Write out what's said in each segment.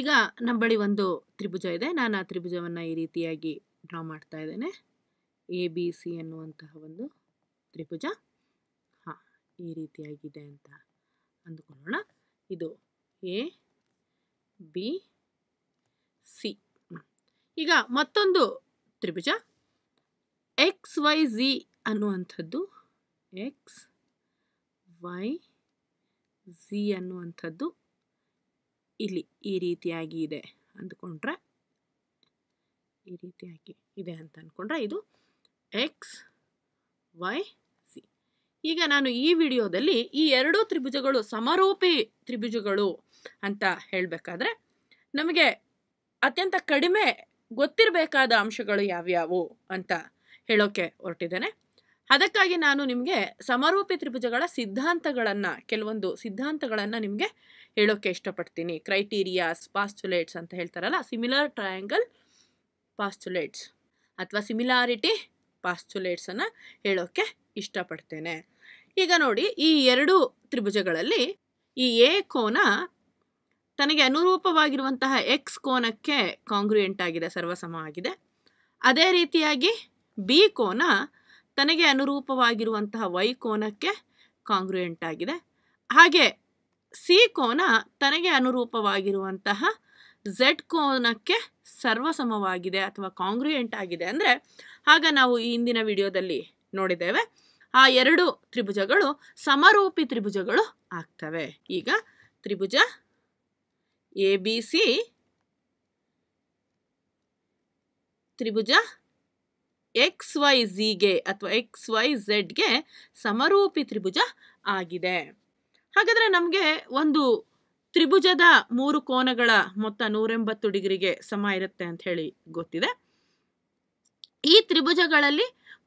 ಈಗ ನಮ್ಮ ಬಳಿ ಒಂದು ತ್ರಿಭುಜ ಇದೆ ನಾನು ಆ ತ್ರಿಭುಜವನ್ನು ಈ ರೀತಿಯಾಗಿ ಡ್ರಾ ಮಾಡ್ತಾ ಇದ್ದೇನೆ ಎ ಬಿ ಸಿ ಅನ್ನುವಂತಹ ಒಂದು ತ್ರಿಭುಜ ಹಾಂ ಈ ರೀತಿಯಾಗಿದೆ ಅಂತ ಅಂದುಕೊಳ್ಳೋಣ ಇದು ಎ ಬಿ ಸಿ ಈಗ ಮತ್ತೊಂದು ತ್ರಿಭುಜ ಎಕ್ಸ್ ವೈ ಝಿ ಅನ್ನುವಂಥದ್ದು ಎಕ್ಸ್ ವೈ ಝಿ ಅನ್ನುವಂಥದ್ದು ಇಲ್ಲಿ ಈ ರೀತಿಯಾಗಿ ಇದೆ ಅಂದ್ಕೊಂಡ್ರೆ ಈ ರೀತಿಯಾಗಿ ಇದೆ ಅಂತ ಅಂದ್ಕೊಂಡ್ರೆ ಇದು ಎಕ್ಸ್ ವೈ ಸಿ ಈಗ ನಾನು ಈ ವಿಡಿಯೋದಲ್ಲಿ ಈ ಎರಡು ತ್ರಿಭುಜಗಳು ಸಮರೂಪಿ ತ್ರಿಭುಜಗಳು ಅಂತ ಹೇಳಬೇಕಾದ್ರೆ ನಮಗೆ ಅತ್ಯಂತ ಕಡಿಮೆ ಗೊತ್ತಿರಬೇಕಾದ ಅಂಶಗಳು ಯಾವ್ಯಾವು ಅಂತ ಹೇಳೋಕೆ ಹೊರಟಿದ್ದೇನೆ ಅದಕ್ಕಾಗಿ ನಾನು ನಿಮಗೆ ಸಮರೂಪಿ ತ್ರಿಭುಜಗಳ ಸಿದ್ಧಾಂತಗಳನ್ನು ಕೆಲವೊಂದು ಸಿದ್ಧಾಂತಗಳನ್ನು ನಿಮಗೆ ಹೇಳೋಕ್ಕೆ ಇಷ್ಟಪಡ್ತೀನಿ ಕ್ರೈಟೀರಿಯಾಸ್ ಪಾಸ್ಚುಲೇಟ್ಸ್ ಅಂತ ಹೇಳ್ತಾರಲ್ಲ ಸಿಮಿಲರ್ ಟ್ರಯಾಂಗಲ್ ಪಾಸ್ಚುಲೇಟ್ಸ್ ಅಥವಾ ಸಿಮಿಲಾರಿಟಿ ಪಾಸ್ಚುಲೇಟ್ಸನ್ನು ಹೇಳೋಕ್ಕೆ ಇಷ್ಟಪಡ್ತೇನೆ ಈಗ ನೋಡಿ ಈ ಎರಡು ತ್ರಿಭುಜಗಳಲ್ಲಿ ಈ ಎ ಕೋನ ತನಗೆ ಅನುರೂಪವಾಗಿರುವಂತಹ ಎಕ್ಸ್ ಕೋನಕ್ಕೆ ಕಾಂಗ್ರಿಯೆಂಟ್ ಆಗಿದೆ ಸರ್ವಸಮ ಆಗಿದೆ ಅದೇ ರೀತಿಯಾಗಿ ಬಿ ಕೋನ ತನಗೆ ಅನುರೂಪವಾಗಿರುವಂತಹ ವೈ ಕೋನಕ್ಕೆ ಕಾಂಗ್ರಿಯೆಂಟ್ ಆಗಿದೆ ಹಾಗೆ ಸಿ ಕೋನ ತನಗೆ ಅನುರೂಪವಾಗಿರುವಂತಹ ಝೆಡ್ ಕೋನಕ್ಕೆ ಸರ್ವಸಮವಾಗಿದೆ ಅಥವಾ ಕಾಂಗ್ರಿಯೆಂಟ್ ಆಗಿದೆ ಅಂದರೆ ಆಗ ನಾವು ಈ ಹಿಂದಿನ ವಿಡಿಯೋದಲ್ಲಿ ನೋಡಿದ್ದೇವೆ ಆ ಎರಡು ತ್ರಿಭುಜಗಳು ಸಮರೂಪಿ ತ್ರಿಭುಜಗಳು ಆಗ್ತವೆ ಈಗ ತ್ರಿಭುಜ ಎ ಬಿ ಸಿ ತ್ರಿಭುಜ ಎಕ್ಸ್ ವೈ ಝಿಗೆ ಅಥವಾ ಎಕ್ಸ್ ವೈ ಝೆಡ್ಗೆ ಸಮರೂಪಿ ತ್ರಿಭುಜ ಆಗಿದೆ ಹಾಗಾದ್ರೆ ನಮಗೆ ಒಂದು ತ್ರಿಭುಜದ ಮೂರು ಕೋನಗಳ ಮೊತ್ತ ನೂರೆಂಬತ್ತು ಡಿಗ್ರಿಗೆ ಸಮ ಇರುತ್ತೆ ಅಂತ ಹೇಳಿ ಗೊತ್ತಿದೆ ಈ ತ್ರಿಭುಜಗಳಲ್ಲಿ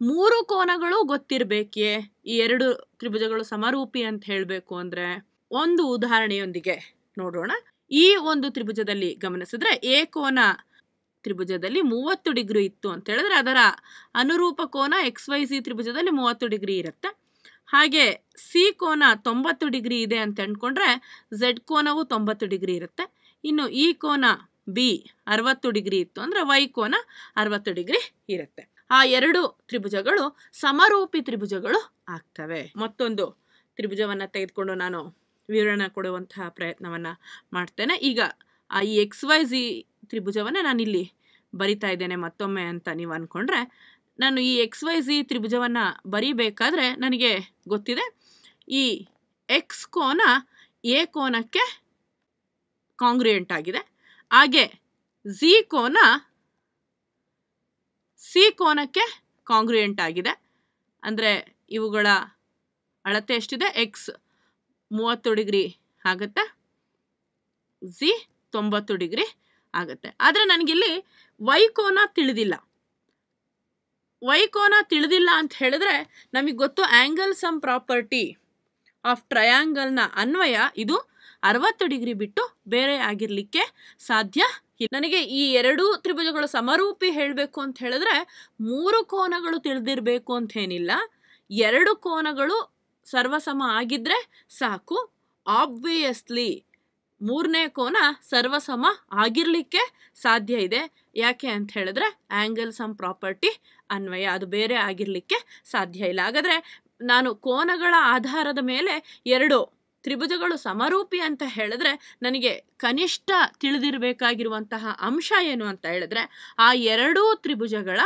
ಮೂರು ಕೋನಗಳು ಗೊತ್ತಿರ್ಬೇಕೇ ಈ ಎರಡು ತ್ರಿಭುಜಗಳು ಸಮರೂಪಿ ಅಂತ ಹೇಳಬೇಕು ಅಂದ್ರೆ ಒಂದು ಉದಾಹರಣೆಯೊಂದಿಗೆ ನೋಡೋಣ ಈ ಒಂದು ತ್ರಿಭುಜದಲ್ಲಿ ಗಮನಿಸಿದ್ರೆ ಎ ಕೋನ ತ್ರಿಭುಜದಲ್ಲಿ ಮೂವತ್ತು ಡಿಗ್ರಿ ಇತ್ತು ಅಂತ ಹೇಳಿದ್ರೆ ಅದರ ಅನುರೂಪ ಕೋನ ಎಕ್ಸ್ ವೈ ಸಿ ತ್ರಿಭುಜದಲ್ಲಿ ಮೂವತ್ತು ಡಿಗ್ರಿ ಇರುತ್ತೆ ಹಾಗೆ ಸಿ ಕೋನ ತೊಂಬತ್ತು ಡಿಗ್ರಿ ಇದೆ ಅಂತ ಅಂದ್ಕೊಂಡ್ರೆ ಝೆಡ್ ಕೋನವು ತೊಂಬತ್ತು ಡಿಗ್ರಿ ಇರುತ್ತೆ ಇನ್ನು ಈ e ಕೋನ ಬಿ ಅರವತ್ತು ಡಿಗ್ರಿ ಇತ್ತು ಅಂದರೆ ವೈ ಕೋನ ಅರವತ್ತು ಡಿಗ್ರಿ ಇರುತ್ತೆ ಆ ಎರಡು ತ್ರಿಭುಜಗಳು ಸಮರೂಪಿ ತ್ರಿಭುಜಗಳು ಆಗ್ತವೆ ಮತ್ತೊಂದು ತ್ರಿಭುಜವನ್ನು ತೆಗೆದುಕೊಂಡು ನಾನು ವಿವರಣೆ ಕೊಡುವಂತಹ ಪ್ರಯತ್ನವನ್ನು ಮಾಡ್ತೇನೆ ಈಗ ಆ ಈ ಎಕ್ಸ್ ವೈ ಝಿ ತ್ರಿಭುಜವನ್ನು ನಾನಿಲ್ಲಿ ಬರಿತಾ ಇದ್ದೇನೆ ಮತ್ತೊಮ್ಮೆ ಅಂತ ನೀವು ಅಂದ್ಕೊಂಡ್ರೆ ನಾನು ಈ ಎಕ್ಸ್ ವೈ ಝಿ ತ್ರಿಭುಜವನ್ನು ಬರೀಬೇಕಾದ್ರೆ ನನಗೆ ಗೊತ್ತಿದೆ ಈ ಎಕ್ಸ್ ಕೋನ ಎ ಕೋನಕ್ಕೆ ಕಾಂಗ್ರಿಯೆಂಟ್ ಆಗಿದೆ ಹಾಗೆ ಝಿ ಕೋನ ಸಿ ಕೋನಕ್ಕೆ ಕಾಂಗ್ರಿಯೆಂಟ್ ಆಗಿದೆ ಅಂದರೆ ಇವುಗಳ ಅಳತೆ ಎಷ್ಟಿದೆ ಎಕ್ಸ್ ಮೂವತ್ತು ಡಿಗ್ರಿ ಆಗುತ್ತೆ ಝಿ ತೊಂಬತ್ತು ಡಿಗ್ರಿ ಆಗುತ್ತೆ ಆದರೆ ನನಗಿಲ್ಲಿ ವೈ ಕೋನ ತಿಳಿದಿಲ್ಲ ವೈ ಕೋನ ತಿಳಿದಿಲ್ಲ ಅಂತ ಹೇಳಿದ್ರೆ ನಮಗೆ ಗೊತ್ತು ಆ್ಯಂಗಲ್ ಸಮ್ ಪ್ರಾಪರ್ಟಿ ಆಫ್ ಟ್ರಯಾಂಗಲ್ನ ಅನ್ವಯ ಇದು ಅರವತ್ತು ಡಿಗ್ರಿ ಬಿಟ್ಟು ಬೇರೆ ಆಗಿರಲಿಕ್ಕೆ ಸಾಧ್ಯ ನನಗೆ ಈ ಎರಡೂ ತ್ರಿಭುಜಗಳು ಸಮರೂಪಿ ಹೇಳಬೇಕು ಅಂತ ಹೇಳಿದ್ರೆ ಮೂರು ಕೋನಗಳು ತಿಳಿದಿರಬೇಕು ಅಂತೇನಿಲ್ಲ ಎರಡು ಕೋನಗಳು ಸರ್ವಸಮ ಆಗಿದ್ದರೆ ಸಾಕು ಆಬ್ವಿಯಸ್ಲಿ ಮೂರನೇ ಕೋನ ಸರ್ವಸಮ ಆಗಿರಲಿಕ್ಕೆ ಸಾಧ್ಯ ಇದೆ ಯಾಕೆ ಅಂತ ಹೇಳಿದ್ರೆ ಆ್ಯಂಗಲ್ ಸಮ್ ಪ್ರಾಪರ್ಟಿ ಅನ್ವಯ ಅದು ಬೇರೆ ಆಗಿರಲಿಕ್ಕೆ ಸಾಧ್ಯ ಇಲ್ಲ ಹಾಗಾದರೆ ನಾನು ಕೋನಗಳ ಆಧಾರದ ಮೇಲೆ ಎರಡು ತ್ರಿಭುಜಗಳು ಸಮರೂಪಿ ಅಂತ ಹೇಳಿದ್ರೆ ನನಗೆ ಕನಿಷ್ಠ ತಿಳಿದಿರಬೇಕಾಗಿರುವಂತಹ ಅಂಶ ಏನು ಅಂತ ಹೇಳಿದ್ರೆ ಆ ಎರಡೂ ತ್ರಿಭುಜಗಳ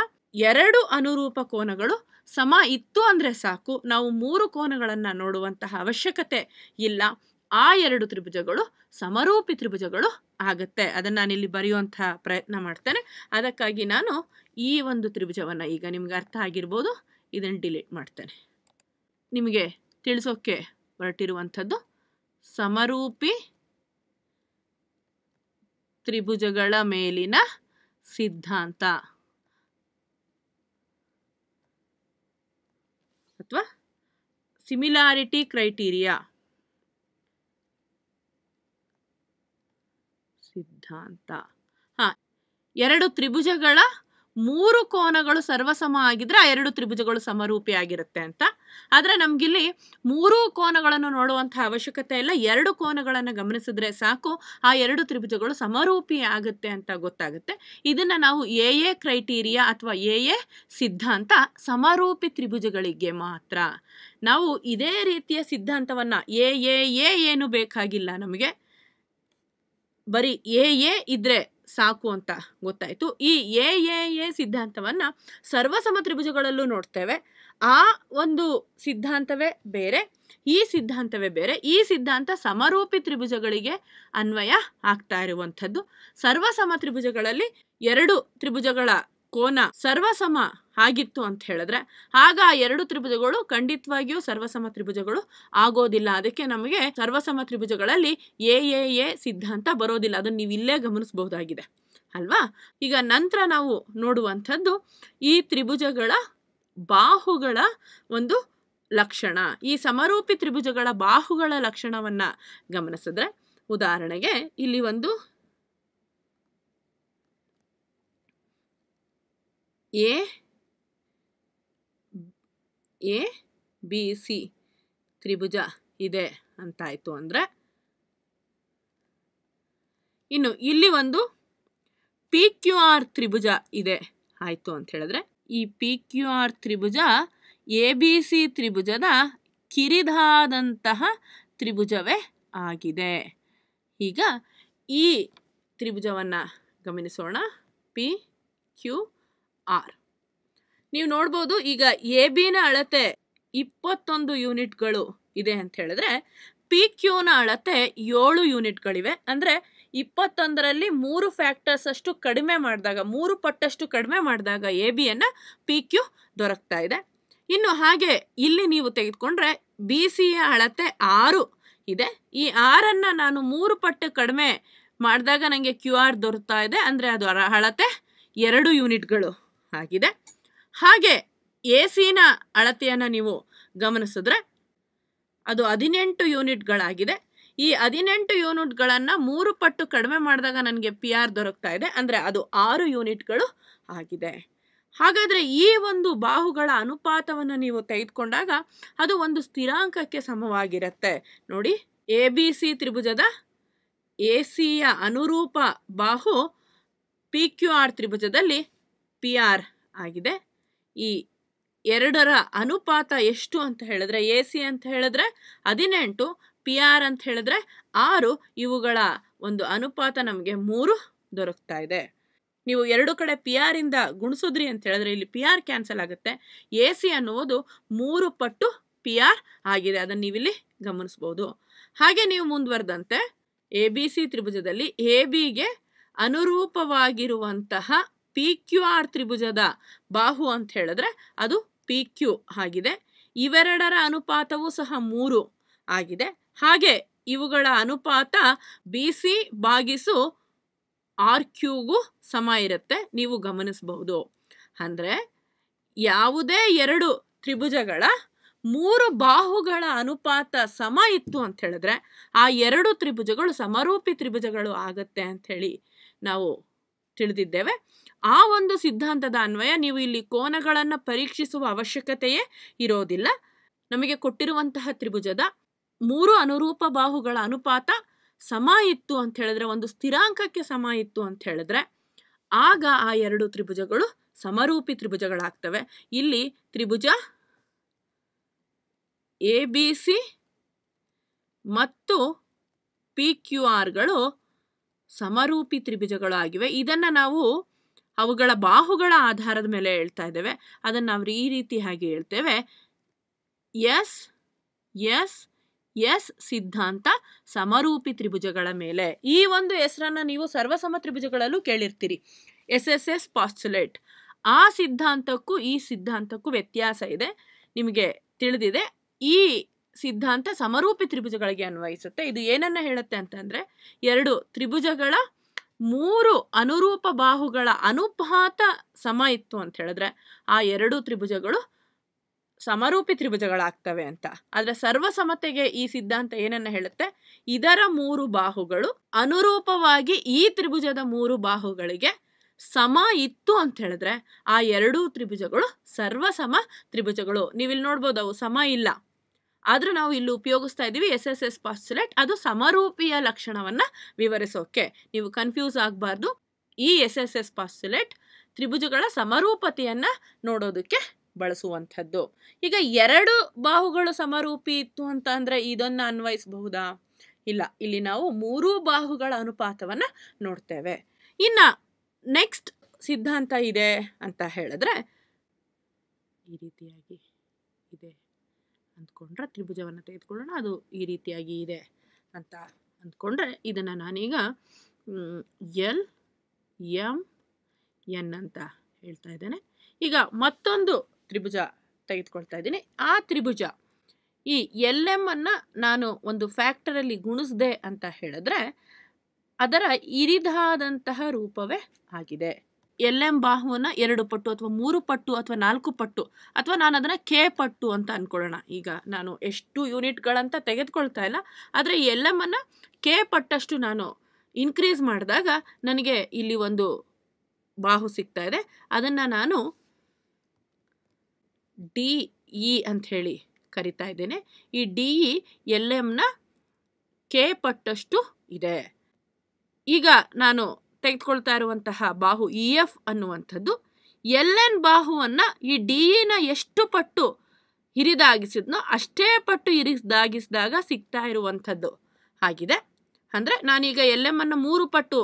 ಎರಡು ಅನುರೂಪ ಕೋನಗಳು ಸಮ ಇತ್ತು ಅಂದರೆ ಸಾಕು ನಾವು ಮೂರು ಕೋನಗಳನ್ನು ನೋಡುವಂತಹ ಅವಶ್ಯಕತೆ ಇಲ್ಲ ಆ ಎರಡು ತ್ರಿಭುಜಗಳು ಸಮರೂಪಿ ತ್ರಿಭುಜಗಳು ಆಗುತ್ತೆ ಅದನ್ನು ನಾನಿಲ್ಲಿ ಬರೆಯುವಂಥ ಪ್ರಯತ್ನ ಮಾಡ್ತೇನೆ ಅದಕ್ಕಾಗಿ ನಾನು ಈ ಒಂದು ತ್ರಿಭುಜವನ್ನು ಈಗ ನಿಮ್ಗೆ ಅರ್ಥ ಆಗಿರ್ಬೋದು ಇದನ್ನು ಡಿಲೀಟ್ ಮಾಡ್ತೇನೆ ನಿಮಗೆ ತಿಳಿಸೋಕ್ಕೆ ಹೊರಟಿರುವಂಥದ್ದು ಸಮರೂಪಿ ತ್ರಿಭುಜಗಳ ಮೇಲಿನ ಸಿದ್ಧಾಂತ ಅಥವಾ ಸಿಮಿಲಾರಿಟಿ ಕ್ರೈಟೀರಿಯಾ ಅಂತ ಹ ಎರಡು ತ್ರಿಭುಜಗಳ ಮೂರು ಕೋನಗಳು ಸರ್ವಸಮ ಆಗಿದ್ರೆ ಆ ಎರಡು ತ್ರಿಭುಜಗಳು ಸಮರೂಪಿ ಆಗಿರುತ್ತೆ ಅಂತ ಆದರೆ ನಮಗಿಲ್ಲಿ ಮೂರೂ ಕೋನಗಳನ್ನು ನೋಡುವಂಥ ಅವಶ್ಯಕತೆ ಇಲ್ಲ ಎರಡು ಕೋನಗಳನ್ನು ಗಮನಿಸಿದ್ರೆ ಸಾಕು ಆ ಎರಡು ತ್ರಿಭುಜಗಳು ಸಮರೂಪಿ ಆಗುತ್ತೆ ಅಂತ ಗೊತ್ತಾಗುತ್ತೆ ಇದನ್ನು ನಾವು ಎ ಎ ಕ್ರೈಟೀರಿಯಾ ಅಥವಾ ಎ ಎ ಸಿದ್ಧಾಂತ ಸಮರೂಪಿ ತ್ರಿಭುಜಗಳಿಗೆ ಮಾತ್ರ ನಾವು ಇದೇ ರೀತಿಯ ಸಿದ್ಧಾಂತವನ್ನು ಎ ಎ ಏನು ಬೇಕಾಗಿಲ್ಲ ನಮಗೆ ಬರೀ ಎ ಎ ಇದ್ರೆ ಸಾಕು ಅಂತ ಗೊತ್ತಾಯಿತು ಈ ಎ ಎ ಎ ಸಿದ್ಧಾಂತವನ್ನು ಸರ್ವಸಮ ತ್ರಿಭುಜಗಳಲ್ಲೂ ನೋಡ್ತೇವೆ ಆ ಒಂದು ಸಿದ್ಧಾಂತವೇ ಬೇರೆ ಈ ಸಿದ್ಧಾಂತವೇ ಬೇರೆ ಈ ಸಿದ್ಧಾಂತ ಸಮರೂಪಿ ತ್ರಿಭುಜಗಳಿಗೆ ಅನ್ವಯ ಆಗ್ತಾ ಇರುವಂಥದ್ದು ಸರ್ವಸಮ ತ್ರಿಭುಜಗಳಲ್ಲಿ ಎರಡು ತ್ರಿಭುಜಗಳ ಕೋನ ಸರ್ವಸಮ ಆಗಿತ್ತು ಅಂತ ಹೇಳಿದ್ರೆ ಆಗ ಆ ಎರಡು ತ್ರಿಭುಜಗಳು ಖಂಡಿತವಾಗಿಯೂ ಸರ್ವಸಮ ತ್ರಿಭುಜಗಳು ಆಗೋದಿಲ್ಲ ಅದಕ್ಕೆ ನಮಗೆ ಸರ್ವಸಮ ತ್ರಿಭುಜಗಳಲ್ಲಿ ಎ ಎ ಎ ಸಿದ್ಧಾಂತ ಬರೋದಿಲ್ಲ ಅದನ್ನು ನೀವು ಇಲ್ಲೇ ಗಮನಿಸಬಹುದಾಗಿದೆ ಅಲ್ವಾ ಈಗ ನಂತರ ನಾವು ನೋಡುವಂಥದ್ದು ಈ ತ್ರಿಭುಜಗಳ ಬಾಹುಗಳ ಒಂದು ಲಕ್ಷಣ ಈ ಸಮರೂಪಿ ತ್ರಿಭುಜಗಳ ಬಾಹುಗಳ ಲಕ್ಷಣವನ್ನು ಗಮನಿಸಿದ್ರೆ ಉದಾಹರಣೆಗೆ ಇಲ್ಲಿ ಒಂದು ಎ ಎ ಬಿ ಸಿ ತ್ರಿಭುಜ ಇದೆ ಅಂತಾಯಿತು ಅಂದರೆ ಇನ್ನು ಇಲ್ಲಿ ಒಂದು ಪಿ ಕ್ಯೂ ಆರ್ ತ್ರಿಭುಜ ಇದೆ ಆಯಿತು ಅಂತ ಹೇಳಿದ್ರೆ ಈ ಪಿ ಕ್ಯೂ ಆರ್ ತ್ರಿಭುಜ ಎ ಬಿ ಸಿ ತ್ರಿಭುಜದ ಕಿರಿದಾದಂತಹ ತ್ರಿಭುಜವೇ ಆಗಿದೆ ಈಗ ಈ ತ್ರಿಭುಜವನ್ನು ಗಮನಿಸೋಣ ಪಿ ಕ್ಯೂ ಆರ್ ನೀವು ನೋಡ್ಬೋದು ಈಗ ಎ ಬಿನ ಅಳತೆ ಇಪ್ಪತ್ತೊಂದು ಯೂನಿಟ್ಗಳು ಇದೆ ಅಂತ ಹೇಳಿದ್ರೆ ಪಿ ಕ್ಯೂನ ಅಳತೆ ಏಳು ಯೂನಿಟ್ಗಳಿವೆ ಅಂದರೆ ಇಪ್ಪತ್ತೊಂದರಲ್ಲಿ ಮೂರು ಫ್ಯಾಕ್ಟರ್ಸ್ ಅಷ್ಟು ಕಡಿಮೆ ಮಾಡಿದಾಗ ಮೂರು ಪಟ್ಟಷ್ಟು ಕಡಿಮೆ ಮಾಡಿದಾಗ ಎ ಬಿಯನ್ನು ಪಿ ಕ್ಯೂ ದೊರಕ್ತಾ ಇದೆ ಇನ್ನು ಹಾಗೆ ಇಲ್ಲಿ ನೀವು ತೆಗೆದುಕೊಂಡ್ರೆ ಬಿ ಸಿಯ ಅಳತೆ ಆರು ಇದೆ ಈ ಆರನ್ನು ನಾನು ಮೂರು ಪಟ್ಟು ಕಡಿಮೆ ಮಾಡಿದಾಗ ನನಗೆ ಕ್ಯೂ ಆರ್ ದೊರಕ್ತಾ ಇದೆ ಅಂದರೆ ಅದು ಅಳತೆ ಎರಡು ಯೂನಿಟ್ಗಳು ಆಗಿದೆ ಹಾಗೆ ಎ ಸಿನ ಅಳತೆಯನ್ನು ನೀವು ಗಮನಿಸಿದ್ರೆ ಅದು ಹದಿನೆಂಟು ಯೂನಿಟ್ಗಳಾಗಿದೆ ಈ ಹದಿನೆಂಟು ಯೂನಿಟ್ಗಳನ್ನು ಮೂರು ಪಟ್ಟು ಕಡಿಮೆ ಮಾಡಿದಾಗ ನನಗೆ ಪಿ ಆರ್ ದೊರಕ್ತಾ ಇದೆ ಅಂದರೆ ಅದು ಆರು ಯೂನಿಟ್ಗಳು ಆಗಿದೆ ಹಾಗಾದರೆ ಈ ಒಂದು ಬಾಹುಗಳ ಅನುಪಾತವನ್ನು ನೀವು ತೆಗೆದುಕೊಂಡಾಗ ಅದು ಒಂದು ಸ್ಥಿರಾಂಕಕ್ಕೆ ಸಮವಾಗಿರುತ್ತೆ ನೋಡಿ ಎ ಬಿ ಸಿ ತ್ರಿಭುಜದ ಎ ಸಿಯ ಅನುರೂಪ ಬಾಹು ಪಿ ಕ್ಯೂ ಆರ್ ತ್ರಿಭುಜದಲ್ಲಿ ಪಿ ಆರ್ ಆಗಿದೆ ಈ ಎರಡರ ಅನುಪಾತ ಎಷ್ಟು ಅಂತ ಹೇಳಿದ್ರೆ ಎ ಸಿ ಅಂತ ಹೇಳಿದ್ರೆ ಹದಿನೆಂಟು ಪಿ ಆರ್ ಅಂತ ಹೇಳಿದ್ರೆ ಆರು ಇವುಗಳ ಒಂದು ಅನುಪಾತ ನಮಗೆ ಮೂರು ದೊರಕ್ತಾ ಇದೆ ನೀವು ಎರಡು ಕಡೆ ಪಿ ಆರ್ ಇಂದ ಗುಣಿಸಿದ್ರಿ ಅಂತ ಹೇಳಿದ್ರೆ ಇಲ್ಲಿ ಪಿ ಆರ್ ಕ್ಯಾನ್ಸಲ್ ಆಗುತ್ತೆ ಎ ಸಿ ಅನ್ನುವುದು ಮೂರು ಪಟ್ಟು ಪಿ ಆರ್ ಆಗಿದೆ ಅದನ್ನು ನೀವಿಲ್ಲಿ ಗಮನಿಸ್ಬೋದು ಹಾಗೆ ನೀವು ಮುಂದುವರೆದಂತೆ ಎ ಬಿ ಸಿ ತ್ರಿಭುಜದಲ್ಲಿ ಎ ಬಿಗೆ ಅನುರೂಪವಾಗಿರುವಂತಹ ಪಿ ಕ್ಯೂ ಆರ್ ತ್ರಿಭುಜದ ಬಾಹು ಅಂತ ಹೇಳಿದ್ರೆ ಅದು ಪಿ ಕ್ಯೂ ಆಗಿದೆ ಇವೆರಡರ ಅನುಪಾತವೂ ಸಹ ಮೂರು ಆಗಿದೆ ಹಾಗೆ ಇವುಗಳ ಅನುಪಾತ ಬಿ ಸಿ ಬಾಗಿಸು ಆರ್ ಕ್ಯೂಗೂ ಸಮ ಇರುತ್ತೆ ನೀವು ಗಮನಿಸಬಹುದು ಅಂದರೆ ಯಾವುದೇ ಎರಡು ತ್ರಿಭುಜಗಳ ಮೂರು ಬಾಹುಗಳ ಅನುಪಾತ ಸಮ ಇತ್ತು ಅಂತ ಹೇಳಿದ್ರೆ ಆ ಎರಡು ತ್ರಿಭುಜಗಳು ಸಮರೂಪಿ ತ್ರಿಭುಜಗಳು ಆಗತ್ತೆ ಅಂಥೇಳಿ ನಾವು ತಿಳಿದಿದ್ದೇವೆ ಆ ಒಂದು ಸಿದ್ಧಾಂತದ ಅನ್ವಯ ನೀವು ಇಲ್ಲಿ ಕೋನಗಳನ್ನು ಪರೀಕ್ಷಿಸುವ ಅವಶ್ಯಕತೆಯೇ ಇರೋದಿಲ್ಲ ನಮಗೆ ಕೊಟ್ಟಿರುವಂತಹ ತ್ರಿಭುಜದ ಮೂರು ಅನುರೂಪ ಬಾಹುಗಳ ಅನುಪಾತ ಸಮ ಇತ್ತು ಅಂತ ಹೇಳಿದ್ರೆ ಒಂದು ಸ್ಥಿರಾಂಕಕ್ಕೆ ಸಮ ಇತ್ತು ಅಂತ ಹೇಳಿದ್ರೆ ಆಗ ಆ ಎರಡು ತ್ರಿಭುಜಗಳು ಸಮರೂಪಿ ತ್ರಿಭುಜಗಳಾಗ್ತವೆ ಇಲ್ಲಿ ತ್ರಿಭುಜ ಎ ಬಿ ಸಿ ಮತ್ತು ಪಿ ಕ್ಯೂ ಆರ್ಗಳು ಸಮರೂಪಿ ತ್ರಿಭುಜಗಳಾಗಿವೆ ಇದನ್ನು ನಾವು ಅವುಗಳ ಬಾಹುಗಳ ಆಧಾರದ ಮೇಲೆ ಹೇಳ್ತಾ ಇದ್ದೇವೆ ಅದನ್ನು ನಾವು ಈ ರೀತಿ ಹಾಗೆ ಹೇಳ್ತೇವೆ ಎಸ್ ಎಸ್ ಎಸ್ ಸಿದ್ಧಾಂತ ಸಮರೂಪಿ ತ್ರಿಭುಜಗಳ ಮೇಲೆ ಈ ಒಂದು ಹೆಸರನ್ನು ನೀವು ಸರ್ವಸಮ ತ್ರಿಭುಜಗಳಲ್ಲೂ ಕೇಳಿರ್ತೀರಿ ಎಸ್ ಎಸ್ ಎಸ್ ಪಾಸ್ಚುಲೇಟ್ ಆ ಸಿದ್ಧಾಂತಕ್ಕೂ ಈ ಸಿದ್ಧಾಂತಕ್ಕೂ ವ್ಯತ್ಯಾಸ ಇದೆ ನಿಮಗೆ ತಿಳಿದಿದೆ ಈ ಸಿದ್ಧಾಂತ ಸಮರೂಪಿ ತ್ರಿಭುಜಗಳಿಗೆ ಅನ್ವಯಿಸುತ್ತೆ ಇದು ಏನನ್ನ ಹೇಳುತ್ತೆ ಅಂತಂದರೆ ಎರಡು ತ್ರಿಭುಜಗಳ ಮೂರು ಅನುರೂಪ ಬಾಹುಗಳ ಅನುಪಾತ ಸಮ ಇತ್ತು ಅಂತ ಹೇಳಿದ್ರೆ ಆ ಎರಡು ತ್ರಿಭುಜಗಳು ಸಮರೂಪಿ ತ್ರಿಭುಜಗಳಾಗ್ತವೆ ಅಂತ ಆದರೆ ಸರ್ವಸಮತೆಗೆ ಈ ಸಿದ್ಧಾಂತ ಏನನ್ನ ಹೇಳುತ್ತೆ ಇದರ ಮೂರು ಬಾಹುಗಳು ಅನುರೂಪವಾಗಿ ಈ ತ್ರಿಭುಜದ ಮೂರು ಬಾಹುಗಳಿಗೆ ಸಮ ಇತ್ತು ಅಂತ ಹೇಳಿದ್ರೆ ಆ ಎರಡೂ ತ್ರಿಭುಜಗಳು ಸರ್ವಸಮ ತ್ರಿಭುಜಗಳು ನೀವಿಲ್ಲಿ ನೋಡ್ಬೋದು ಅವು ಸಮ ಇಲ್ಲ ಆದರೂ ನಾವು ಇಲ್ಲಿ ಉಪಯೋಗಿಸ್ತಾ ಇದ್ದೀವಿ ಎಸ್ ಎಸ್ ಎಸ್ ಪಾಸ್ಟುಲೇಟ್ ಅದು ಸಮರೂಪಿಯ ಲಕ್ಷಣವನ್ನು ವಿವರಿಸೋಕೆ ನೀವು ಕನ್ಫ್ಯೂಸ್ ಆಗಬಾರ್ದು ಈ ಎಸ್ ಎಸ್ ಎಸ್ ಪಾಸ್ಟುಲೇಟ್ ತ್ರಿಭುಜಗಳ ಸಮರೂಪತೆಯನ್ನು ನೋಡೋದಕ್ಕೆ ಬಳಸುವಂಥದ್ದು ಈಗ ಎರಡು ಬಾಹುಗಳು ಸಮರೂಪಿ ಇತ್ತು ಅಂತ ಅಂದರೆ ಇದನ್ನು ಅನ್ವಯಿಸಬಹುದಾ ಇಲ್ಲ ಇಲ್ಲಿ ನಾವು ಮೂರು ಬಾಹುಗಳ ಅನುಪಾತವನ್ನು ನೋಡ್ತೇವೆ ಇನ್ನು ನೆಕ್ಸ್ಟ್ ಸಿದ್ಧಾಂತ ಇದೆ ಅಂತ ಹೇಳಿದ್ರೆ ಈ ರೀತಿಯಾಗಿ ಕೊಂಡ್ರೆ ತ್ರಿಭುಜವನ್ನು ತೆಗೆದುಕೊಳ್ಳೋಣ ಅದು ಈ ರೀತಿಯಾಗಿ ಇದೆ ಅಂತ ಅಂದ್ಕೊಂಡ್ರೆ ಇದನ್ನು ನಾನೀಗ ಎಲ್ ಎಮ್ ಎನ್ ಅಂತ ಹೇಳ್ತಾ ಇದ್ದೇನೆ ಈಗ ಮತ್ತೊಂದು ತ್ರಿಭುಜ ತೆಗೆದುಕೊಳ್ತಾ ಇದ್ದೀನಿ ಆ ತ್ರಿಭುಜ ಈ ಎಲ್ ಎಮ್ ಅನ್ನು ನಾನು ಒಂದು ಫ್ಯಾಕ್ಟರಲ್ಲಿ ಗುಣಿಸ್ದೆ ಅಂತ ಹೇಳಿದ್ರೆ ಅದರ ಇರಿದಾದಂತಹ ರೂಪವೇ ಆಗಿದೆ ಎಲ್ ಎಂ ಬಾಹುವನ್ನು ಎರಡು ಪಟ್ಟು ಅಥವಾ ಮೂರು ಪಟ್ಟು ಅಥವಾ ನಾಲ್ಕು ಪಟ್ಟು ಅಥವಾ ನಾನು ಅದನ್ನು ಕೆ ಪಟ್ಟು ಅಂತ ಅನ್ಕೊಳ್ಳೋಣ ಈಗ ನಾನು ಎಷ್ಟು ಯೂನಿಟ್ಗಳಂತ ತೆಗೆದುಕೊಳ್ತಾ ಇಲ್ಲ ಆದರೆ ಎಲ್ ಎಮ್ ಅನ್ನ ಕೆ ಪಟ್ಟಷ್ಟು ನಾನು ಇನ್ಕ್ರೀಸ್ ಮಾಡಿದಾಗ ನನಗೆ ಇಲ್ಲಿ ಒಂದು ಬಾಹು ಸಿಗ್ತಾ ಇದೆ ಅದನ್ನು ನಾನು ಡಿ ಇ ಹೇಳಿ ಕರಿತಾ ಇದ್ದೇನೆ ಈ ಡಿ ಇ ಎಲ್ ಎಮ್ನ ಕೆ ಪಟ್ಟಷ್ಟು ಇದೆ ಈಗ ನಾನು ತೆಗೆದುಕೊಳ್ತಾ ಇರುವಂತಹ ಬಾಹು ಇ e ಎಫ್ ಅನ್ನುವಂಥದ್ದು ಎಲ್ ಎನ್ ಬಾಹುವನ್ನು ಈ ಡಿ ಇನ e ಎಷ್ಟು ಪಟ್ಟು ಹಿರಿದಾಗಿಸಿದ್ನೋ ಅಷ್ಟೇ ಪಟ್ಟು ಹಿರಿದಾಗಿಸಿದಾಗ ಸಿಗ್ತಾ ಇರುವಂಥದ್ದು ಆಗಿದೆ ಅಂದರೆ ನಾನೀಗ ಎಲ್ ಎಮ್ ಅನ್ನು ಮೂರು ಪಟ್ಟು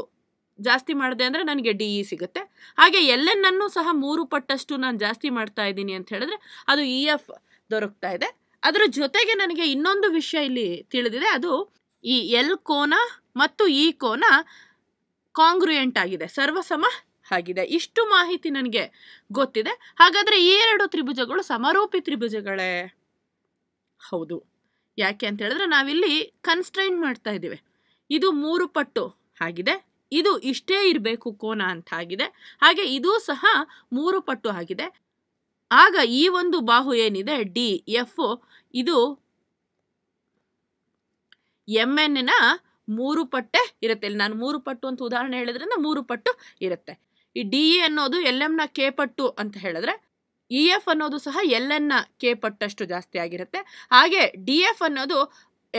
ಜಾಸ್ತಿ ಮಾಡಿದೆ ಅಂದರೆ ನನಗೆ ಡಿ ಇ e ಸಿಗುತ್ತೆ ಹಾಗೆ ಎಲ್ ಎನ್ ಅನ್ನು ಸಹ ಮೂರು ಪಟ್ಟಷ್ಟು ನಾನು ಜಾಸ್ತಿ ಮಾಡ್ತಾ ಇದ್ದೀನಿ ಅಂತ ಹೇಳಿದ್ರೆ ಅದು ಇ ಎಫ್ ದೊರಕ್ತಾ ಇದೆ ಅದರ ಜೊತೆಗೆ ನನಗೆ ಇನ್ನೊಂದು ವಿಷಯ ಇಲ್ಲಿ ತಿಳಿದಿದೆ ಅದು ಈ ಎಲ್ ಕೋನ ಮತ್ತು ಈ ಕೋನ ಕಾಂಗ್ರೂಯೆಂಟ್ ಆಗಿದೆ ಸರ್ವಸಮ ಆಗಿದೆ ಇಷ್ಟು ಮಾಹಿತಿ ನನಗೆ ಗೊತ್ತಿದೆ ಹಾಗಾದರೆ ಈ ಎರಡು ತ್ರಿಭುಜಗಳು ಸಮರೂಪಿ ತ್ರಿಭುಜಗಳೇ ಹೌದು ಯಾಕೆ ಅಂತ ಹೇಳಿದ್ರೆ ನಾವಿಲ್ಲಿ ಕನ್ಸ್ಟ್ರೈನ್ ಮಾಡ್ತಾ ಇದ್ದೀವಿ ಇದು ಮೂರು ಪಟ್ಟು ಆಗಿದೆ ಇದು ಇಷ್ಟೇ ಇರಬೇಕು ಕೋನ ಅಂತ ಆಗಿದೆ ಹಾಗೆ ಇದು ಸಹ ಮೂರು ಪಟ್ಟು ಆಗಿದೆ ಆಗ ಈ ಒಂದು ಬಾಹು ಏನಿದೆ ಡಿ ಎಫ್ ಇದು ಎಮ್ ಎನ್ನ ಮೂರು ಪಟ್ಟೆ ಇರುತ್ತೆ ಇಲ್ಲಿ ನಾನು ಮೂರು ಪಟ್ಟು ಅಂತ ಉದಾಹರಣೆ ಹೇಳಿದ್ರಿಂದ ಮೂರು ಪಟ್ಟು ಇರುತ್ತೆ ಈ ಡಿ ಎ e ಅನ್ನೋದು ಎಲ್ ನ ಕೆ ಪಟ್ಟು ಅಂತ ಹೇಳಿದ್ರೆ ಇ e ಎಫ್ ಅನ್ನೋದು ಸಹ ಎಲ್ ಎನ್ನ ಕೆ ಪಟ್ಟಷ್ಟು ಜಾಸ್ತಿ ಆಗಿರುತ್ತೆ ಹಾಗೆ ಡಿ ಎಫ್ ಅನ್ನೋದು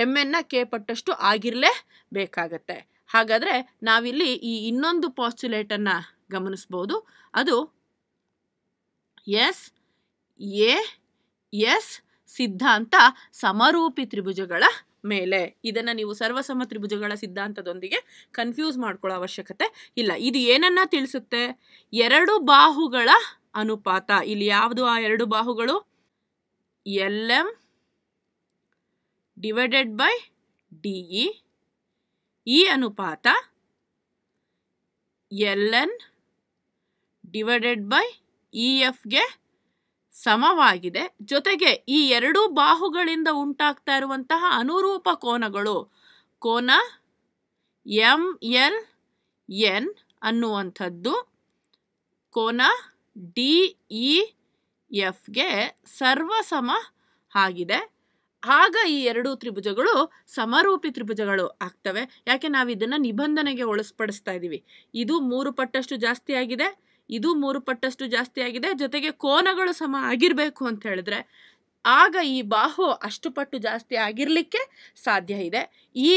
ಎಮ್ ಎನ್ನ ಕೆ ಪಟ್ಟಷ್ಟು ಆಗಿರಲೇ ಬೇಕಾಗತ್ತೆ ಹಾಗಾದರೆ ನಾವಿಲ್ಲಿ ಈ ಇನ್ನೊಂದು ಪಾಸ್ಚುಲೇಟನ್ನು ಗಮನಿಸ್ಬೋದು ಅದು ಎಸ್ ಎ ಎಸ್ ಸಿದ್ಧಾಂತ ಸಮರೂಪಿ ತ್ರಿಭುಜಗಳ ಮೇಲೆ ಇದನ್ನು ನೀವು ಸರ್ವಸಮ ತ್ರಿಭುಜಗಳ ಸಿದ್ಧಾಂತದೊಂದಿಗೆ ಕನ್ಫ್ಯೂಸ್ ಮಾಡ್ಕೊಳ್ಳೋ ಅವಶ್ಯಕತೆ ಇಲ್ಲ ಇದು ಏನನ್ನ ತಿಳಿಸುತ್ತೆ ಎರಡು ಬಾಹುಗಳ ಅನುಪಾತ ಇಲ್ಲಿ ಯಾವುದು ಆ ಎರಡು ಬಾಹುಗಳು L M divided by D E ಈ ಅನುಪಾತ L N divided by E ಎಫ್ಗೆ ಸಮವಾಗಿದೆ ಜೊತೆಗೆ ಈ ಎರಡೂ ಬಾಹುಗಳಿಂದ ಉಂಟಾಗ್ತಾ ಇರುವಂತಹ ಅನುರೂಪ ಕೋನಗಳು ಕೋನ ಎಂ ಎಲ್ ಎನ್ ಅನ್ನುವಂಥದ್ದು ಕೋನ ಡಿ ಇ ಎಫ್ಗೆ ಸರ್ವಸಮ ಆಗಿದೆ ಆಗ ಈ ಎರಡು ತ್ರಿಭುಜಗಳು ಸಮರೂಪಿ ತ್ರಿಭುಜಗಳು ಆಗ್ತವೆ ಯಾಕೆ ನಾವು ಇದನ್ನು ನಿಬಂಧನೆಗೆ ಒಳಸ್ಪಡಿಸ್ತಾ ಇದ್ದೀವಿ ಇದು ಮೂರು ಪಟ್ಟಷ್ಟು ಜಾಸ್ತಿ ಆಗಿದೆ ಇದು ಮೂರು ಪಟ್ಟಷ್ಟು ಜಾಸ್ತಿ ಆಗಿದೆ ಜೊತೆಗೆ ಕೋನಗಳು ಸಮ ಆಗಿರಬೇಕು ಅಂತ ಹೇಳಿದ್ರೆ ಆಗ ಈ ಬಾಹು ಅಷ್ಟು ಪಟ್ಟು ಜಾಸ್ತಿ ಆಗಿರಲಿಕ್ಕೆ ಸಾಧ್ಯ ಇದೆ ಈ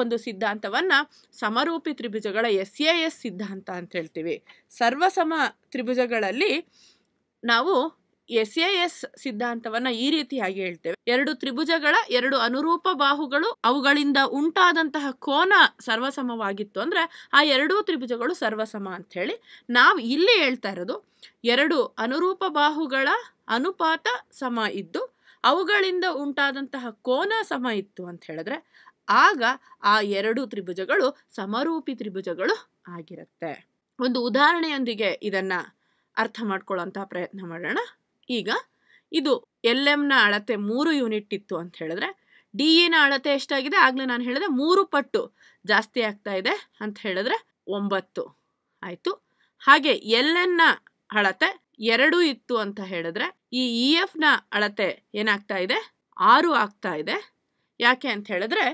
ಒಂದು ಸಿದ್ಧಾಂತವನ್ನು ಸಮರೂಪಿ ತ್ರಿಭುಜಗಳ ಎಸ್ ಎ ಎಸ್ ಸಿದ್ಧಾಂತ ಅಂತ ಹೇಳ್ತೀವಿ ಸರ್ವಸಮ ತ್ರಿಭುಜಗಳಲ್ಲಿ ನಾವು ಎಸ್ ಎ ಎಸ್ ಸಿದ್ಧಾಂತವನ್ನ ಈ ರೀತಿಯಾಗಿ ಹೇಳ್ತೇವೆ ಎರಡು ತ್ರಿಭುಜಗಳ ಎರಡು ಅನುರೂಪ ಬಾಹುಗಳು ಅವುಗಳಿಂದ ಉಂಟಾದಂತಹ ಕೋನ ಸರ್ವಸಮವಾಗಿತ್ತು ಅಂದ್ರೆ ಆ ಎರಡೂ ತ್ರಿಭುಜಗಳು ಸರ್ವಸಮ ಅಂತ ಹೇಳಿ ನಾವು ಇಲ್ಲಿ ಹೇಳ್ತಾ ಇರೋದು ಎರಡು ಅನುರೂಪ ಬಾಹುಗಳ ಅನುಪಾತ ಸಮ ಇದ್ದು ಅವುಗಳಿಂದ ಉಂಟಾದಂತಹ ಕೋನ ಸಮ ಇತ್ತು ಅಂತ ಹೇಳಿದ್ರೆ ಆಗ ಆ ಎರಡು ತ್ರಿಭುಜಗಳು ಸಮರೂಪಿ ತ್ರಿಭುಜಗಳು ಆಗಿರುತ್ತೆ ಒಂದು ಉದಾಹರಣೆಯೊಂದಿಗೆ ಇದನ್ನ ಅರ್ಥ ಮಾಡ್ಕೊಳ್ಳೋಂತಹ ಪ್ರಯತ್ನ ಮಾಡೋಣ ಈಗ ಇದು ಎಲ್ ನ ಅಳತೆ ಮೂರು ಯೂನಿಟ್ ಇತ್ತು ಅಂತ ಹೇಳಿದ್ರೆ ಡಿ ಎನ e ಅಳತೆ ಎಷ್ಟಾಗಿದೆ ಆಗಲೇ ನಾನು ಹೇಳಿದೆ ಮೂರು ಪಟ್ಟು ಜಾಸ್ತಿ ಆಗ್ತಾ ಇದೆ ಅಂತ ಹೇಳಿದ್ರೆ ಒಂಬತ್ತು ಆಯಿತು ಹಾಗೆ ಎಲ್ ಎನ್ನ ಅಳತೆ ಎರಡು ಇತ್ತು ಅಂತ ಹೇಳಿದ್ರೆ ಈ ಇ e ಎಫ್ನ ಅಳತೆ ಏನಾಗ್ತಾ ಇದೆ ಆರು ಆಗ್ತಾ ಇದೆ ಯಾಕೆ ಅಂತ ಹೇಳಿದ್ರೆ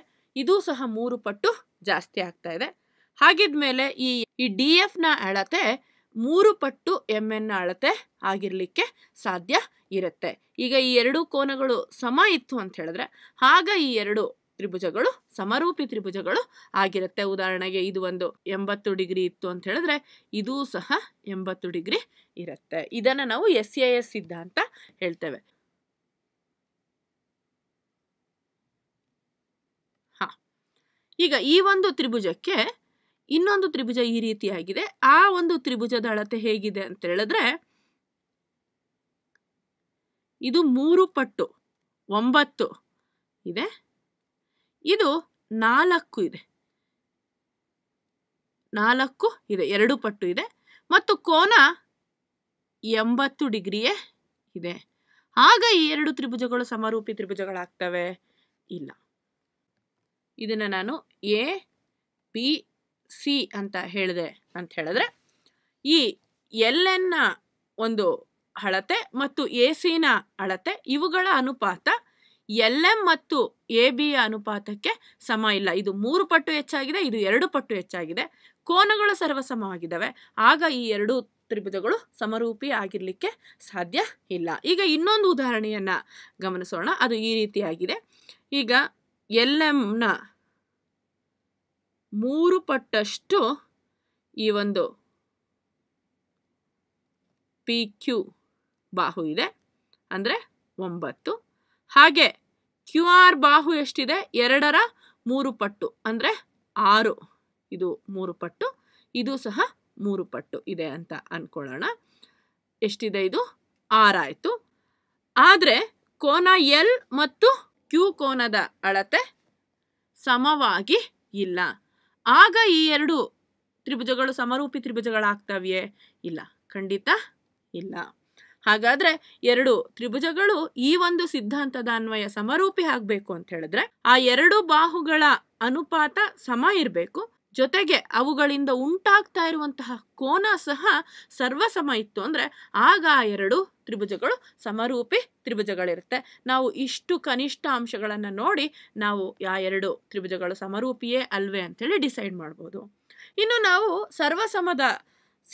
ಇದು ಸಹ ಮೂರು ಪಟ್ಟು ಜಾಸ್ತಿ ಆಗ್ತಾ ಇದೆ ಹಾಗಿದ್ಮೇಲೆ ಈ ಡಿ ಎಫ್ನ ಅಳತೆ ಮೂರು ಪಟ್ಟು ಎನ್ ಅಳತೆ ಆಗಿರಲಿಕ್ಕೆ ಸಾಧ್ಯ ಇರುತ್ತೆ ಈಗ ಈ ಎರಡು ಕೋನಗಳು ಸಮ ಇತ್ತು ಅಂತ ಹೇಳಿದ್ರೆ ಆಗ ಈ ಎರಡು ತ್ರಿಭುಜಗಳು ಸಮರೂಪಿ ತ್ರಿಭುಜಗಳು ಆಗಿರುತ್ತೆ ಉದಾಹರಣೆಗೆ ಇದು ಒಂದು ಎಂಬತ್ತು ಡಿಗ್ರಿ ಇತ್ತು ಅಂತ ಹೇಳಿದ್ರೆ ಇದೂ ಸಹ ಎಂಬತ್ತು ಡಿಗ್ರಿ ಇರುತ್ತೆ ಇದನ್ನು ನಾವು ಎಸ್ ಎ ಎಸ್ ಸಿದ್ಧಾಂತ ಹೇಳ್ತೇವೆ ಈಗ ಈ ಒಂದು ತ್ರಿಭುಜಕ್ಕೆ ಇನ್ನೊಂದು ತ್ರಿಭುಜ ಈ ರೀತಿಯಾಗಿದೆ ಆ ಒಂದು ತ್ರಿಭುಜದ ಅಳತೆ ಹೇಗಿದೆ ಅಂತ ಹೇಳಿದ್ರೆ ಇದು ಮೂರು ಪಟ್ಟು ಒಂಬತ್ತು ಇದೆ ಇದು ನಾಲ್ಕು ಇದೆ ನಾಲ್ಕು ಇದೆ ಎರಡು ಪಟ್ಟು ಇದೆ ಮತ್ತು ಕೋನ ಎಂಬತ್ತು ಡಿಗ್ರಿಯೇ ಇದೆ ಆಗ ಈ ಎರಡು ತ್ರಿಭುಜಗಳು ಸಮರೂಪಿ ತ್ರಿಭುಜಗಳಾಗ್ತವೆ ಇಲ್ಲ ಇದನ್ನು ನಾನು ಎ ಪಿ ಸಿ ಅಂತ ಹೇಳಿದೆ ಅಂತ ಹೇಳಿದ್ರೆ ಈ ಎಲ್ ಎನ್ನ ಒಂದು ಅಳತೆ ಮತ್ತು ಎ ಸಿನ ಅಳತೆ ಇವುಗಳ ಅನುಪಾತ ಎಲ್ ಎಂ ಮತ್ತು ಎ ಬಿಯ ಅನುಪಾತಕ್ಕೆ ಸಮ ಇಲ್ಲ ಇದು ಮೂರು ಪಟ್ಟು ಹೆಚ್ಚಾಗಿದೆ ಇದು ಎರಡು ಪಟ್ಟು ಹೆಚ್ಚಾಗಿದೆ ಕೋನಗಳು ಸರ್ವಸಮವಾಗಿದ್ದಾವೆ ಆಗ ಈ ಎರಡು ತ್ರಿಭುಜಗಳು ಸಮರೂಪಿ ಆಗಿರಲಿಕ್ಕೆ ಸಾಧ್ಯ ಇಲ್ಲ ಈಗ ಇನ್ನೊಂದು ಉದಾಹರಣೆಯನ್ನು ಗಮನಿಸೋಣ ಅದು ಈ ರೀತಿಯಾಗಿದೆ ಈಗ ಎಲ್ ಎಂನ ಮೂರು ಪಟ್ಟಷ್ಟು ಈ ಒಂದು ಪಿ ಕ್ಯೂ ಬಾಹು ಇದೆ ಅಂದರೆ ಒಂಬತ್ತು ಹಾಗೆ ಕ್ಯೂ ಆರ್ ಬಾಹು ಎಷ್ಟಿದೆ ಎರಡರ ಮೂರು ಪಟ್ಟು ಅಂದರೆ ಆರು ಇದು ಮೂರು ಪಟ್ಟು ಇದು ಸಹ ಮೂರು ಪಟ್ಟು ಇದೆ ಅಂತ ಅಂದ್ಕೊಳ್ಳೋಣ ಎಷ್ಟಿದೆ ಇದು ಆರಾಯಿತು ಆದರೆ ಕೋನ ಎಲ್ ಮತ್ತು ಕ್ಯೂ ಕೋನದ ಅಳತೆ ಸಮವಾಗಿ ಇಲ್ಲ ಆಗ ಈ ಎರಡು ತ್ರಿಭುಜಗಳು ಸಮರೂಪಿ ತ್ರಿಭುಜಗಳಾಗ್ತವೆಯೇ ಇಲ್ಲ ಖಂಡಿತ ಇಲ್ಲ ಹಾಗಾದ್ರೆ ಎರಡು ತ್ರಿಭುಜಗಳು ಈ ಒಂದು ಸಿದ್ಧಾಂತದ ಅನ್ವಯ ಸಮರೂಪಿ ಆಗಬೇಕು ಅಂತ ಹೇಳಿದ್ರೆ ಆ ಎರಡು ಬಾಹುಗಳ ಅನುಪಾತ ಸಮ ಇರಬೇಕು ಜೊತೆಗೆ ಅವುಗಳಿಂದ ಉಂಟಾಗ್ತಾ ಇರುವಂತಹ ಕೋನ ಸಹ ಸರ್ವಸಮ ಇತ್ತು ಅಂದರೆ ಆಗ ಎರಡು ತ್ರಿಭುಜಗಳು ಸಮರೂಪಿ ತ್ರಿಭುಜಗಳಿರುತ್ತೆ ನಾವು ಇಷ್ಟು ಕನಿಷ್ಠ ಅಂಶಗಳನ್ನು ನೋಡಿ ನಾವು ಯಾ ಎರಡು ತ್ರಿಭುಜಗಳು ಸಮರೂಪಿಯೇ ಅಲ್ವೇ ಅಂತೇಳಿ ಡಿಸೈಡ್ ಮಾಡ್ಬೋದು ಇನ್ನು ನಾವು ಸರ್ವಸಮದ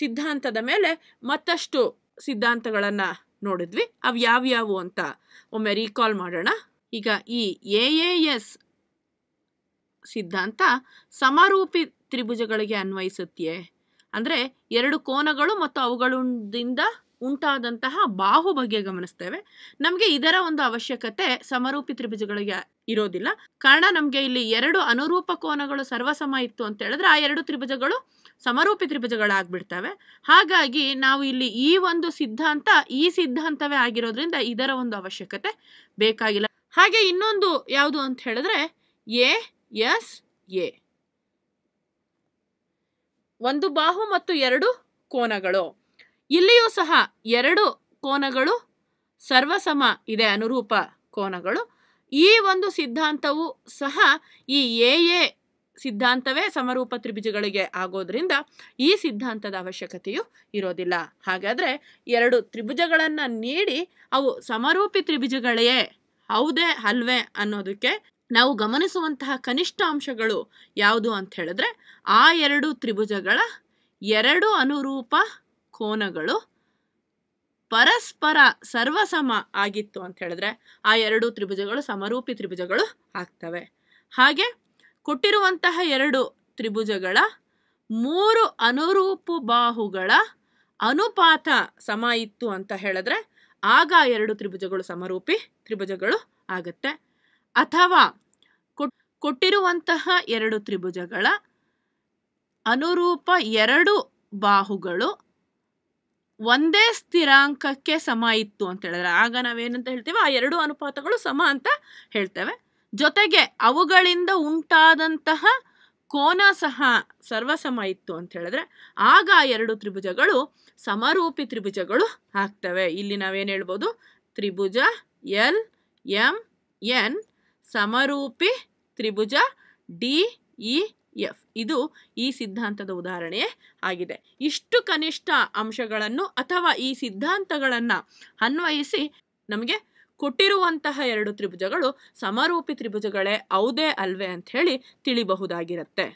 ಸಿದ್ಧಾಂತದ ಮೇಲೆ ಮತ್ತಷ್ಟು ಸಿದ್ಧಾಂತಗಳನ್ನು ನೋಡಿದ್ವಿ ಅವು ಯಾವ್ಯಾವು ಅಂತ ಒಮ್ಮೆ ರೀಕಾಲ್ ಮಾಡೋಣ ಈಗ ಈ ಎ ಎ ಎಸ್ ಸಿದ್ಧಾಂತ ಸಮರೂಪಿ ತ್ರಿಭುಜಗಳಿಗೆ ಅನ್ವಯಿಸುತ್ತೆ ಅಂದರೆ ಎರಡು ಕೋನಗಳು ಮತ್ತು ಅವುಗಳಿಂದ ಉಂಟಾದಂತಹ ಬಾಹು ಬಗ್ಗೆ ಗಮನಿಸ್ತೇವೆ ನಮಗೆ ಇದರ ಒಂದು ಅವಶ್ಯಕತೆ ಸಮರೂಪಿ ತ್ರಿಭುಜಗಳಿಗೆ ಇರೋದಿಲ್ಲ ಕಾರಣ ನಮಗೆ ಇಲ್ಲಿ ಎರಡು ಅನುರೂಪ ಕೋನಗಳು ಸರ್ವಸಮ ಇತ್ತು ಅಂತ ಹೇಳಿದ್ರೆ ಆ ಎರಡು ತ್ರಿಭುಜಗಳು ಸಮರೂಪಿ ತ್ರಿಭುಜಗಳಾಗ್ಬಿಡ್ತವೆ ಹಾಗಾಗಿ ನಾವು ಇಲ್ಲಿ ಈ ಒಂದು ಸಿದ್ಧಾಂತ ಈ ಸಿದ್ಧಾಂತವೇ ಆಗಿರೋದ್ರಿಂದ ಇದರ ಒಂದು ಅವಶ್ಯಕತೆ ಬೇಕಾಗಿಲ್ಲ ಹಾಗೆ ಇನ್ನೊಂದು ಯಾವುದು ಅಂತ ಹೇಳಿದ್ರೆ ಎ ಎಸ್ ಎ ಒಂದು ಬಾಹು ಮತ್ತು ಎರಡು ಕೋನಗಳು ಇಲ್ಲಿಯೂ ಸಹ ಎರಡು ಕೋನಗಳು ಸರ್ವಸಮ ಇದೆ ಅನುರೂಪ ಕೋನಗಳು ಈ ಒಂದು ಸಿದ್ಧಾಂತವು ಸಹ ಈ ಎ ಎ ಸಿದ್ಧಾಂತವೇ ಸಮರೂಪ ತ್ರಿಭುಜಗಳಿಗೆ ಆಗೋದ್ರಿಂದ ಈ ಸಿದ್ಧಾಂತದ ಅವಶ್ಯಕತೆಯು ಇರೋದಿಲ್ಲ ಹಾಗಾದರೆ ಎರಡು ತ್ರಿಭುಜಗಳನ್ನು ನೀಡಿ ಅವು ಸಮರೂಪಿ ತ್ರಿಭುಜಗಳೇ ಹೌದೇ ಅಲ್ವೇ ಅನ್ನೋದಕ್ಕೆ ನಾವು ಗಮನಿಸುವಂತಹ ಕನಿಷ್ಠ ಅಂಶಗಳು ಯಾವುದು ಅಂತ ಹೇಳಿದ್ರೆ ಆ ಎರಡು ತ್ರಿಭುಜಗಳ ಎರಡು ಅನುರೂಪ ಕೋನಗಳು ಪರಸ್ಪರ ಸರ್ವಸಮ ಆಗಿತ್ತು ಅಂತ ಹೇಳಿದ್ರೆ ಆ ಎರಡು ತ್ರಿಭುಜಗಳು ಸಮರೂಪಿ ತ್ರಿಭುಜಗಳು ಆಗ್ತವೆ ಹಾಗೆ ಕೊಟ್ಟಿರುವಂತಹ ಎರಡು ತ್ರಿಭುಜಗಳ ಮೂರು ಅನುರೂಪು ಬಾಹುಗಳ ಅನುಪಾತ ಸಮ ಇತ್ತು ಅಂತ ಹೇಳಿದ್ರೆ ಆಗ ಎರಡು ತ್ರಿಭುಜಗಳು ಸಮರೂಪಿ ತ್ರಿಭುಜಗಳು ಆಗುತ್ತೆ ಅಥವಾ ಕೊಟ್ಟಿರುವಂತಹ ಎರಡು ತ್ರಿಭುಜಗಳ ಅನುರೂಪ ಎರಡು ಬಾಹುಗಳು ಒಂದೇ ಸ್ಥಿರಾಂಕಕ್ಕೆ ಸಮ ಇತ್ತು ಅಂತ ಹೇಳಿದ್ರೆ ಆಗ ನಾವೇನಂತ ಹೇಳ್ತೇವೆ ಆ ಎರಡು ಅನುಪಾತಗಳು ಸಮ ಅಂತ ಹೇಳ್ತೇವೆ ಜೊತೆಗೆ ಅವುಗಳಿಂದ ಉಂಟಾದಂತಹ ಕೋನ ಸಹ ಸರ್ವಸಮ ಇತ್ತು ಅಂತ ಹೇಳಿದ್ರೆ ಆಗ ಆ ಎರಡು ತ್ರಿಭುಜಗಳು ಸಮರೂಪಿ ತ್ರಿಭುಜಗಳು ಆಗ್ತವೆ ಇಲ್ಲಿ ನಾವೇನು ಹೇಳ್ಬೋದು ತ್ರಿಭುಜ ಎಲ್ ಎಂ ಎನ್ ಸಮರೂಪಿ ತ್ರಿಭುಜ ಡಿ ಇ ಎಫ್ ಇದು ಈ ಸಿದ್ಧಾಂತದ ಉದಾಹರಣೆ ಆಗಿದೆ ಇಷ್ಟು ಕನಿಷ್ಠ ಅಂಶಗಳನ್ನು ಅಥವಾ ಈ ಸಿದ್ಧಾಂತಗಳನ್ನು ಅನ್ವಯಿಸಿ ನಮಗೆ ಕೊಟ್ಟಿರುವಂತಹ ಎರಡು ತ್ರಿಭುಜಗಳು ಸಮರೂಪಿ ತ್ರಿಭುಜಗಳೇ ಹೌದೇ ಅಲ್ವೇ ಅಂಥೇಳಿ ತಿಳಿಬಹುದಾಗಿರುತ್ತೆ